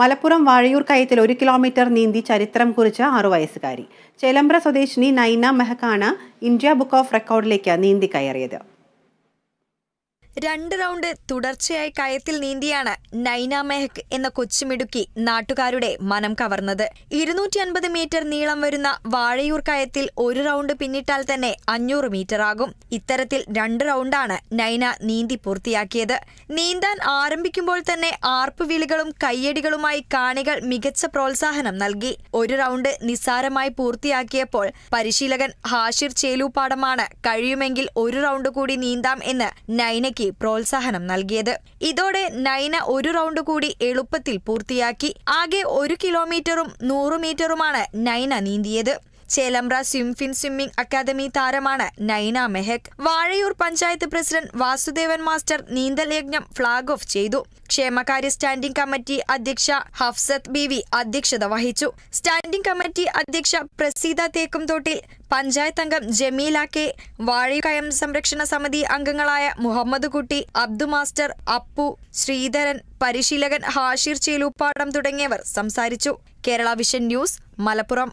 മലപ്പുറം വാഴയൂർ കയത്തിൽ ഒരു കിലോമീറ്റർ നീന്തി ചരിത്രം കുറിച്ച ആറു വയസ്സുകാരി ചേലമ്പ്ര സ്വദേശിനി നൈന മെഹക്കാണ് ഇന്ത്യ ബുക്ക് ഓഫ് റെക്കോർഡിലേക്ക് നീന്തി കയറിയത് രണ്ട് റൗണ്ട് തുടർച്ചയായി കയത്തിൽ നീന്തിയാണ് നൈന മെഹക് എന്ന കൊച്ചുമിടുക്കി നാട്ടുകാരുടെ മനം കവർന്നത് ഇരുന്നൂറ്റി അൻപത് മീറ്റർ നീളം വരുന്ന വാഴയൂർ കയത്തിൽ ഒരു റൗണ്ട് പിന്നിട്ടാൽ തന്നെ അഞ്ഞൂറ് മീറ്റർ ആകും ഇത്തരത്തിൽ രണ്ട് റൗണ്ടാണ് നൈന നീന്തി പൂർത്തിയാക്കിയത് നീന്താൻ ആരംഭിക്കുമ്പോൾ തന്നെ ആർപ്പുവിളികളും കയ്യടികളുമായി കാണികൾ മികച്ച പ്രോത്സാഹനം നൽകി ഒരു റൗണ്ട് നിസ്സാരമായി പൂർത്തിയാക്കിയപ്പോൾ പരിശീലകൻ ഹാഷിർ ചേലൂപ്പാടമാണ് കഴിയുമെങ്കിൽ ഒരു റൗണ്ട് കൂടി നീന്താം എന്ന് നൈനയ്ക്ക് ഡൽഹി പ്രോത്സാഹനം നൽകിയത് ഇതോടെ നൈന ഒരു റൗണ്ട് കൂടി എളുപ്പത്തിൽ പൂർത്തിയാക്കി ആകെ ഒരു കിലോമീറ്ററും നൂറ് മീറ്ററുമാണ് നൈന നീന്തിയത് ചേലമ്പ്ര സ്വിംഫിൻ സ്വിമ്മിംഗ് അക്കാദമി താരമാണ് നൈന മെഹക് വാഴയൂർ പഞ്ചായത്ത് പ്രസിഡന്റ് വാസുദേവൻ മാസ്റ്റർ നീന്തൽ യജ്ഞം ഫ്ളാഗ് ഓഫ് ചെയ്തു ക്ഷേമകാര്യ സ്റ്റാൻഡിംഗ് കമ്മിറ്റി അധ്യക്ഷ ഹഫ്സത്ത് ബീവി അധ്യക്ഷത വഹിച്ചു സ്റ്റാൻഡിംഗ് കമ്മിറ്റി അധ്യക്ഷ പ്രസീത തേക്കുംതോട്ടിൽ പഞ്ചായത്ത് അംഗം ജമീല കെ വാഴയുകയം സംരക്ഷണ സമിതി അംഗങ്ങളായ മുഹമ്മദ് കുട്ടി അബ്ദു മാസ്റ്റർ അപ്പു ശ്രീധരൻ പരിശീലകൻ ഹാഷിർ ചേലൂപ്പാടം തുടങ്ങിയവർ സംസാരിച്ചു കേരള വിഷൻ ന്യൂസ് മലപ്പുറം